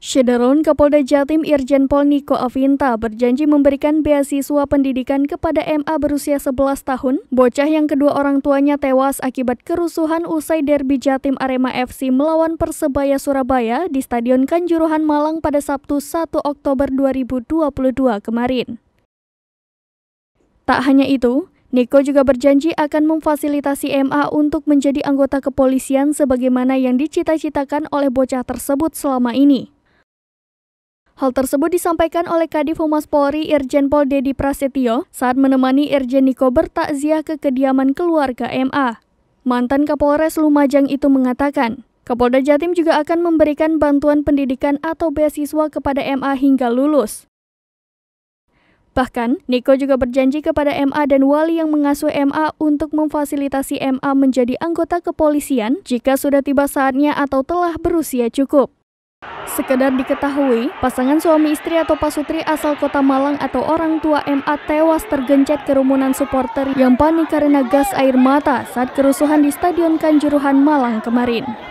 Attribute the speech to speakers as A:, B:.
A: Syederun Kapolda Jatim Irjen Pol Niko Avinta berjanji memberikan beasiswa pendidikan kepada MA berusia 11 tahun, bocah yang kedua orang tuanya tewas akibat kerusuhan usai derby Jatim Arema FC melawan Persebaya Surabaya di Stadion Kanjuruhan Malang pada Sabtu 1 Oktober 2022 kemarin. Tak hanya itu, Niko juga berjanji akan memfasilitasi MA untuk menjadi anggota kepolisian sebagaimana yang dicita-citakan oleh bocah tersebut selama ini. Hal tersebut disampaikan oleh Kadif Humas Polri Irjen Pol Dedi Prasetyo saat menemani Irjen Niko bertakziah ke kediaman keluarga MA. Mantan Kapolres Lumajang itu mengatakan, Kapolda Jatim juga akan memberikan bantuan pendidikan atau beasiswa kepada MA hingga lulus. Bahkan, Niko juga berjanji kepada MA dan wali yang mengasuh MA untuk memfasilitasi MA menjadi anggota kepolisian jika sudah tiba saatnya atau telah berusia cukup. Sekedar diketahui, pasangan suami istri atau pasutri asal kota Malang atau orang tua MA tewas tergencet kerumunan supporter yang panik karena gas air mata saat kerusuhan di Stadion Kanjuruhan Malang kemarin.